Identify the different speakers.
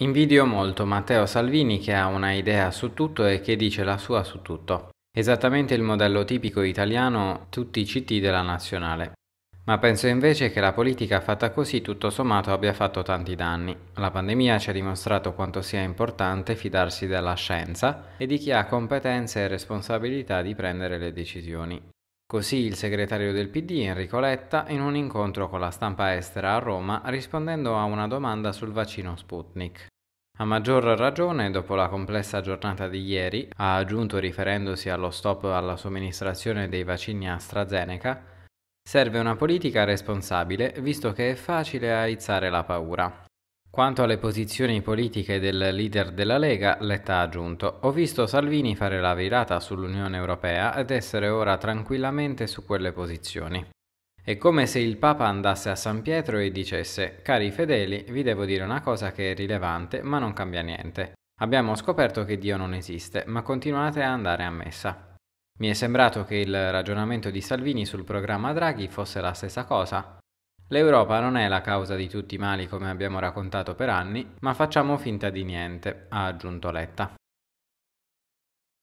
Speaker 1: Invidio molto Matteo Salvini che ha una idea su tutto e che dice la sua su tutto. Esattamente il modello tipico italiano tutti i CT della nazionale. Ma penso invece che la politica fatta così tutto sommato abbia fatto tanti danni. La pandemia ci ha dimostrato quanto sia importante fidarsi della scienza e di chi ha competenze e responsabilità di prendere le decisioni. Così il segretario del PD Enrico Letta in un incontro con la stampa estera a Roma rispondendo a una domanda sul vaccino Sputnik. A maggior ragione, dopo la complessa giornata di ieri, ha aggiunto riferendosi allo stop alla somministrazione dei vaccini AstraZeneca, serve una politica responsabile visto che è facile aizzare la paura. Quanto alle posizioni politiche del leader della Lega, Letta ha aggiunto, ho visto Salvini fare la virata sull'Unione Europea ed essere ora tranquillamente su quelle posizioni. È come se il Papa andasse a San Pietro e dicesse, cari fedeli, vi devo dire una cosa che è rilevante, ma non cambia niente. Abbiamo scoperto che Dio non esiste, ma continuate a andare a messa. Mi è sembrato che il ragionamento di Salvini sul programma Draghi fosse la stessa cosa, L'Europa non è la causa di tutti i mali come abbiamo raccontato per anni, ma facciamo finta di niente, ha aggiunto Letta.